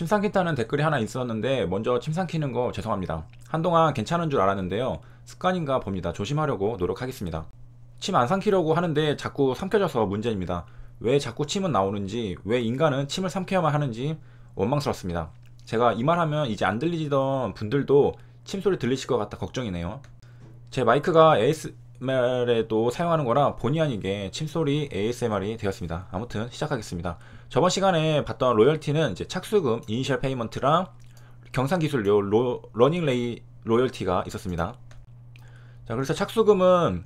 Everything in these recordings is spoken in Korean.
침 삼킨다는 댓글이 하나 있었는데 먼저 침 삼키는 거 죄송합니다. 한동안 괜찮은 줄 알았는데요. 습관인가 봅니다. 조심하려고 노력하겠습니다. 침 안 삼키려고 하는데 자꾸 삼켜져서 문제입니다. 왜 자꾸 침은 나오는지, 왜 인간은 침을 삼켜야만 하는지 원망스럽습니다. 제가 이 말하면 이제 안 들리던 분들도 침 소리 들리실 것같아 걱정이네요. 제 마이크가 AS, ASMR에도 사용하는 거라 본의 아니게 침소리 ASMR이 되었습니다. 아무튼 시작하겠습니다. 저번 시간에 봤던 로열티는 이제 착수금, 이니셜 페이먼트랑 경상기술 로, 로, 러닝 레이 로열티가 있었습니다. 자, 그래서 착수금은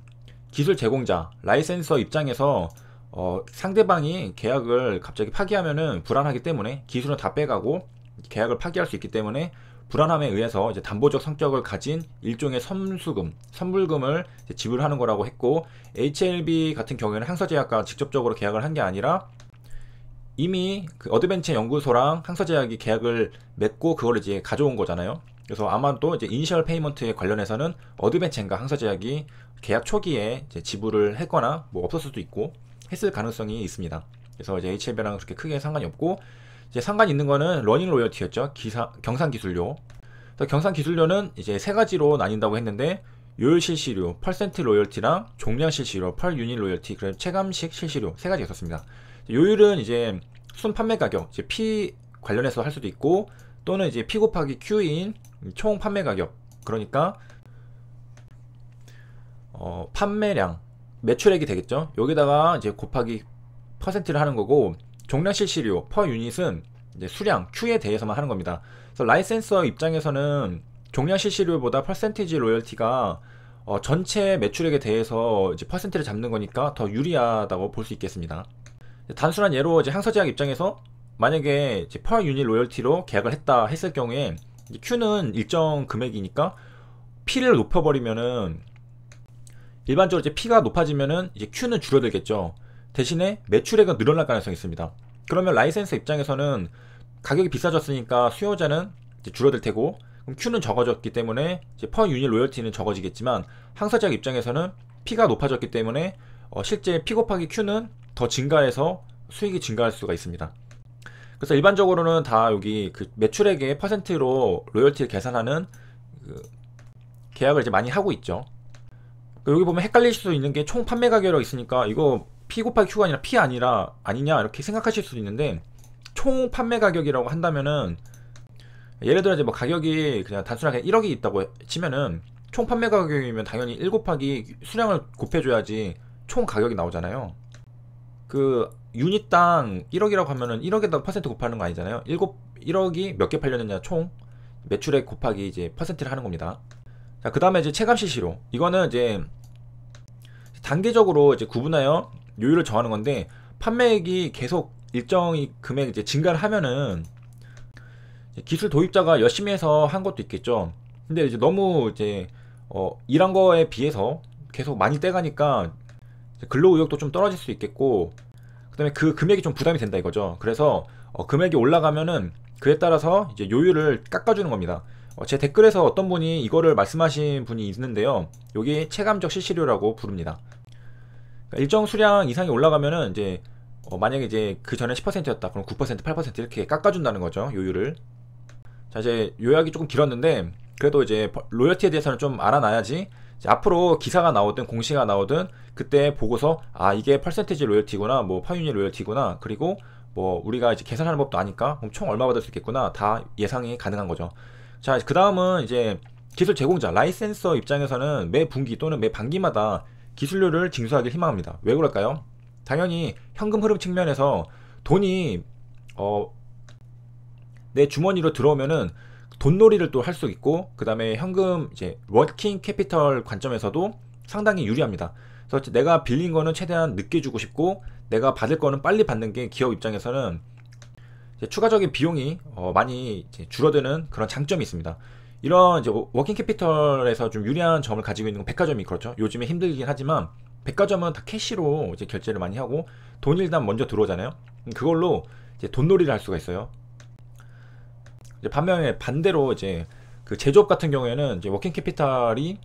기술 제공자, 라이센서 입장에서 어, 상대방이 계약을 갑자기 파기하면은 불안하기 때문에 기술은 다 빼가고 계약을 파기할 수 있기 때문에 불안함에 의해서 이제 담보적 성격을 가진 일종의 선수금, 선불금을 지불하는 거라고 했고 HLB 같은 경우에는 항서제약과 직접적으로 계약을 한 게 아니라 이미 그 어드벤처 연구소랑 항서제약이 계약을 맺고 그걸 이제 가져온 거잖아요. 그래서 아마도 이제 이니셜 페이먼트에 관련해서는 어드벤처인가 항서제약이 계약 초기에 지불을 했거나 뭐 없었을 수도 있고 했을 가능성이 있습니다. 그래서 이제 HLB랑 그렇게 크게 상관이 없고 이제 상관 있는 거는 러닝 로열티였죠. 기사, 경상 기술료. 경상 기술료는 이제 세 가지로 나뉜다고 했는데 요율 실시료, 퍼센트 로열티랑 종량 실시료, 펄 유닛 로열티, 그리고 체감식 실시료 세 가지가 있었습니다. 요율은 이제 순 판매 가격, 이제 P 관련해서 할 수도 있고 또는 이제 P 곱하기 Q인 총 판매 가격. 그러니까 어, 판매량, 매출액이 되겠죠. 여기다가 이제 곱하기 퍼센트를 하는 거고 종량 실시료 퍼 유닛은 이제 수량 Q에 대해서만 하는 겁니다. 그래서 라이센서 입장에서는 종량 실시료보다 퍼센티지 로열티가 어, 전체 매출액에 대해서 이제 퍼센트를 잡는 거니까 더 유리하다고 볼 수 있겠습니다. 단순한 예로 이제 항서제약 입장에서 만약에 이제 퍼 유닛 로열티로 계약을 했다 했을 경우에 Q는 일정 금액이니까 P를 높여버리면은 일반적으로 이제 P가 높아지면은 이제 Q는 줄어들겠죠. 대신에 매출액은 늘어날 가능성이 있습니다. 그러면 라이센스 입장에서는 가격이 비싸졌으니까 수요자는 줄어들 테고 그럼 Q는 적어졌기 때문에 퍼 유닛 로열티는 적어지겠지만 항사작 입장에서는 P가 높아졌기 때문에 어, 실제 P 곱하기 Q는 더 증가해서 수익이 증가할 수가 있습니다. 그래서 일반적으로는 다 여기 그 매출액의 퍼센트로 로열티를 계산하는 그 계약을 이제 많이 하고 있죠. 여기 보면 헷갈릴 수도 있는 게 총 판매 가격이 있으니까 이거 P 곱하기 Q가 아니라 P 아니라 아니냐 이렇게 생각하실 수도 있는데 총 판매 가격이라고 한다면은 예를 들어 이제 뭐 가격이 그냥 단순하게 1억이 있다고 치면은 총 판매 가격이면 당연히 1 곱하기 수량을 곱해줘야지 총 가격이 나오잖아요. 그 유닛당 1억이라고 하면은 1억에다 퍼센트 곱하는 거 아니잖아요. 1 곱, 1억이 몇 개 팔렸느냐 총 매출액 곱하기 이제 퍼센트를 하는 겁니다. 자, 그 다음에 이제 체감 실시로. 이거는 이제 단계적으로 이제 구분하여 요율을 정하는 건데 판매액이 계속 일정이 금액 이제 증가를 하면은 기술 도입자가 열심히 해서 한 것도 있겠죠. 근데 이제 너무 이제 어 일한 거에 비해서 계속 많이 떼가니까 근로 의욕도 좀 떨어질 수 있겠고 그다음에 그 금액이 좀 부담이 된다 이거죠. 그래서 어 금액이 올라가면은 그에 따라서 이제 요율을 깎아주는 겁니다. 어제 댓글에서 어떤 분이 이거를 말씀하신 분이 있는데요. 여기 체감적 실시료라고 부릅니다. 그러니까 일정 수량 이상이 올라가면은 이제 어 만약에 이제 그 전에 10%였다 그럼 9% 8% 이렇게 깎아준다는 거죠 요율을 자 이제 요약이 조금 길었는데 그래도 이제 로열티에 대해서는 좀 알아놔야지 앞으로 기사가 나오든 공시가 나오든 그때 보고서 아 이게 퍼센티지 로열티구나 뭐파유이 로열티구나 그리고 뭐 우리가 이제 계산하는 법도 아니까 그럼 총 얼마 받을 수 있겠구나 다 예상이 가능한 거죠 자그 다음은 이제 기술 제공자 라이센서 입장에서는 매 분기 또는 매 반기마다 기술료를 징수하길 희망합니다. 왜 그럴까요? 당연히 현금 흐름 측면에서 돈이 어, 내 주머니로 들어오면은 돈놀이를 또 할 수 있고 그 다음에 현금 이제 워킹 캐피털 관점에서도 상당히 유리합니다. 그래서 내가 빌린 거는 최대한 늦게 주고 싶고 내가 받을 거는 빨리 받는 게 기업 입장에서는 추가적인 비용이 어, 많이 줄어드는 그런 장점이 있습니다. 이런 이제 워킹 캐피털에서 좀 유리한 점을 가지고 있는 건 백화점이 그렇죠. 요즘에 힘들긴 하지만 백화점은 다 캐시로 이제 결제를 많이 하고 돈 일단 먼저 들어오잖아요. 음, 그걸로 이제 돈놀이를 할 수가 있어요. 반면에 반대로 이제 그 제조업 같은 경우에는 이제 워킹 캐피털이좀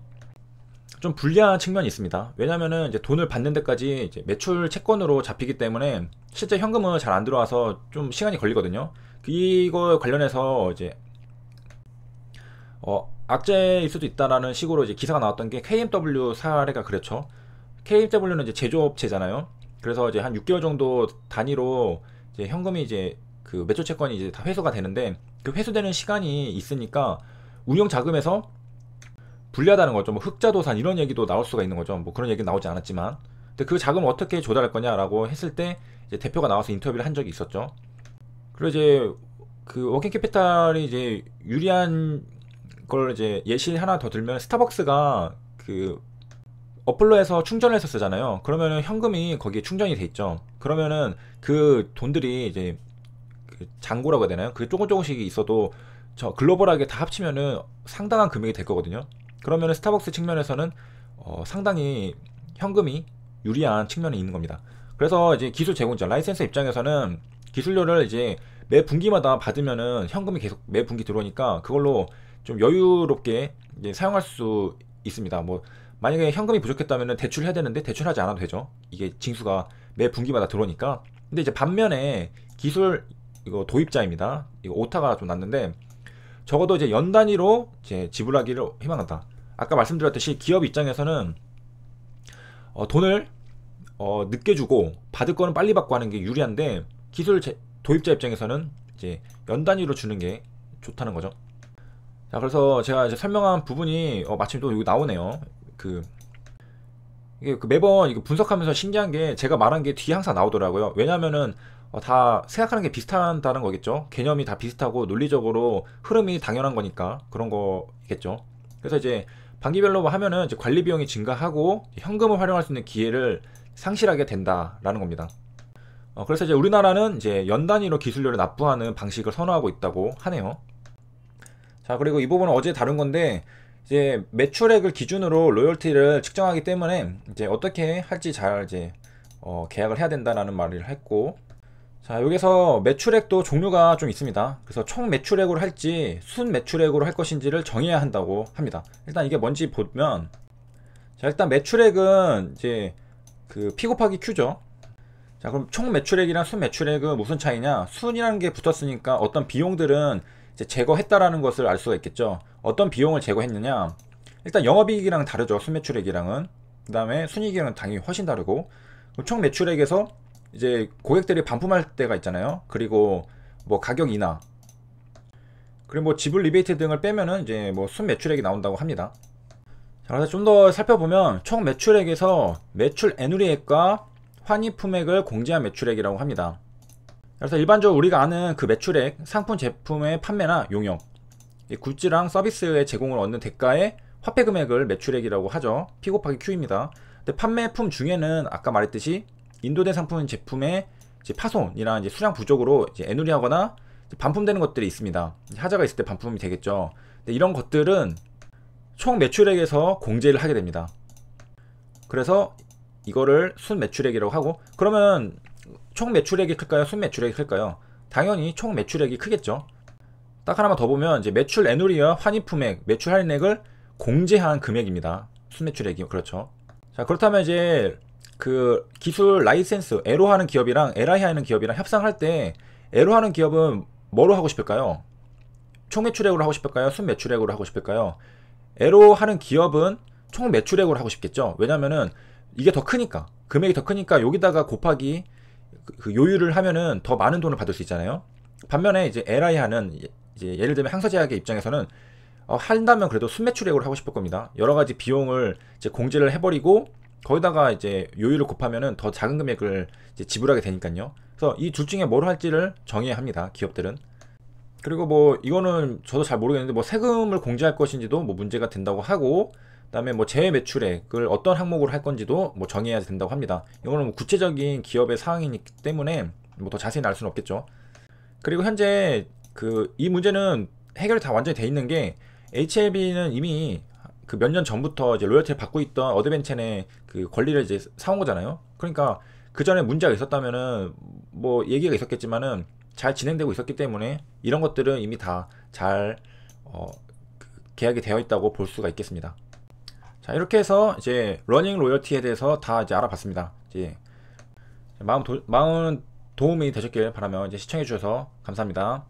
불리한 측면이 있습니다. 왜냐면은 이제 돈을 받는 데까지 이제 매출 채권으로 잡히기 때문에 실제 현금은 잘 안 들어와서 좀 시간이 걸리거든요. 이거 관련해서 이제 어, 악재일 수도 있다라는 식으로 이제 기사가 나왔던 게 KMW 사례가 그렇죠. KMW는 이제 제조업체잖아요. 그래서 이제 한 6개월 정도 단위로 이제 현금이 이제 그 매초 채권이 이제 다 회수가 되는데 그 회수되는 시간이 있으니까 운영 자금에서 불리하다는 거죠. 뭐 흑자도산 이런 얘기도 나올 수가 있는 거죠. 뭐 그런 얘기 나오지 않았지만. 근데 그 자금 을 어떻게 조달할 거냐라고 했을 때 이제 대표가 나와서 인터뷰를 한 적이 있었죠. 그리고 이제 그 워킹 캐피탈이 이제 유리한 그걸 이제 예시 하나 더 들면 스타벅스가 그 어플로에서 충전을 해서 쓰잖아요. 그러면은 현금이 거기에 충전이 돼 있죠. 그러면은 그 돈들이 이제 그 잔고라고 해야 되나요? 그 조금 조금씩 있어도 저 글로벌하게 다 합치면은 상당한 금액이 될 거거든요. 그러면은 스타벅스 측면에서는 어 상당히 현금이 유리한 측면이 있는 겁니다. 그래서 이제 기술 제공자 라이센스 입장에서는 기술료를 이제 매 분기마다 받으면은 현금이 계속 매 분기 들어오니까 그걸로 좀 여유롭게 사용할 수 있습니다. 뭐 만약에 현금이 부족했다면 대출해야 되는데 대출하지 않아도 되죠. 이게 징수가 매 분기마다 들어오니까. 근데 이제 반면에 기술 이거 도입자입니다. 이거 오타가 좀 났는데 적어도 이제 연 단위로 이제 지불하기를 희망한다. 아까 말씀드렸듯이 기업 입장에서는 어, 돈을 어, 늦게 주고 받을 거는 빨리 받고 하는 게 유리한데 기술 제, 도입자 입장에서는 이제 연 단위로 주는 게 좋다는 거죠. 자 그래서 제가 이제 설명한 부분이 어, 마침 또 여기 나오네요 그 이게 그 매번 이거 분석하면서 신기한 게 제가 말한 게 뒤에 항상 나오더라고요 왜냐면은 어, 다 생각하는 게 비슷한다는 거겠죠 개념이 다 비슷하고 논리적으로 흐름이 당연한 거니까 그런 거겠죠 그래서 이제 반기별로 하면은 이제 관리 비용이 증가하고 현금을 활용할 수 있는 기회를 상실하게 된다라는 겁니다 어, 그래서 이제 우리나라는 이제 연 단위로 기술료를 납부하는 방식을 선호하고 있다고 하네요 자 그리고 이 부분은 어제 다른 건데 이제 매출액을 기준으로 로열티를 측정하기 때문에 이제 어떻게 할지 잘 이제 어, 계약을 해야 된다라는 말을 했고 자 여기서 매출액도 종류가 좀 있습니다 그래서 총 매출액으로 할지 순 매출액으로 할 것인지를 정해야 한다고 합니다 일단 이게 뭔지 보면 자 일단 매출액은 이제 그 P 곱하기 Q죠 자 그럼 총 매출액이랑 순 매출액은 무슨 차이냐 순이라는 게 붙었으니까 어떤 비용들은 제거했다라는 것을 알 수가 있겠죠. 어떤 비용을 제거했느냐? 일단 영업이익이랑 다르죠. 순매출액이랑은. 그 다음에 순이익이랑 당연히 훨씬 다르고. 총 매출액에서 이제 고객들이 반품할 때가 있잖아요. 그리고 뭐 가격 인하. 그리고 뭐 지불 리베이트 등을 빼면은 이제 뭐 순매출액이 나온다고 합니다. 자, 그래서 좀 더 살펴보면 총 매출액에서 매출 애누리액과 환입품액을 공제한 매출액이라고 합니다. 그래서 일반적으로 우리가 아는 그 매출액, 상품 제품의 판매나 용역, 굿즈랑 서비스의 제공을 얻는 대가의 화폐 금액을 매출액이라고 하죠. P 곱하기 Q입니다. 근데 판매품 중에는 아까 말했듯이 인도된 상품 제품의 이제 파손이나 이제 수량 부족으로 이제 애누리하거나 이제 반품되는 것들이 있습니다. 하자가 있을 때 반품이 되겠죠. 근데 이런 것들은 총 매출액에서 공제를 하게 됩니다. 그래서 이거를 순 매출액이라고 하고 그러면 총 매출액이 클까요? 순매출액이 클까요? 당연히 총 매출액이 크겠죠. 딱 하나만 더 보면 이제 매출 애누리와 환입품액, 매출 할인액을 공제한 금액입니다. 순매출액이 그렇죠. 자 그렇다면 이제 그 기술 라이센스 에로 하는 기업이랑 LI 하는 기업이랑 협상할 때 에로 하는 기업은 뭐로 하고 싶을까요? 총 매출액으로 하고 싶을까요? 순 매출액으로 하고 싶을까요? 에로 하는 기업은 총 매출액으로 하고 싶겠죠. 왜냐면은 이게 더 크니까 금액이 더 크니까 여기다가 곱하기 그, 그 요율을 하면은 더 많은 돈을 받을 수 있잖아요. 반면에 이제 LI하는 예, 이제 예를 들면 항서제약의 입장에서는 어, 한다면 그래도 순매출액으로 하고 싶을 겁니다. 여러 가지 비용을 이제 공제를 해버리고 거기다가 이제 요율을 곱하면은 더 작은 금액을 이제 지불하게 되니까요. 그래서 이 둘 중에 뭘 할지를 정해야 합니다. 기업들은. 그리고 뭐 이거는 저도 잘 모르겠는데 뭐 세금을 공제할 것인지도 뭐 문제가 된다고 하고 그다음에 뭐 재해 매출액을 어떤 항목으로 할 건지도 뭐 정해야 된다고 합니다. 이거는 뭐 구체적인 기업의 사항이기 때문에 뭐 더 자세히 알 수는 없겠죠. 그리고 현재 그 이 문제는 해결이 다 완전히 돼 있는 게 HLB는 이미 그 몇 년 전부터 이제 로열티를 받고 있던 어드벤첸의 그 권리를 이제 사온 거잖아요. 그러니까 그 전에 문제가 있었다면은 뭐 얘기가 있었겠지만은 잘 진행되고 있었기 때문에 이런 것들은 이미 다잘 어, 그 계약이 되어 있다고 볼 수가 있겠습니다. 자 이렇게 해서 이제 러닝 로열티에 대해서 다 이제 알아봤습니다. 이제 마음, 도, 마음 도움이 되셨길 바라며 이제 시청해 주셔서 감사합니다.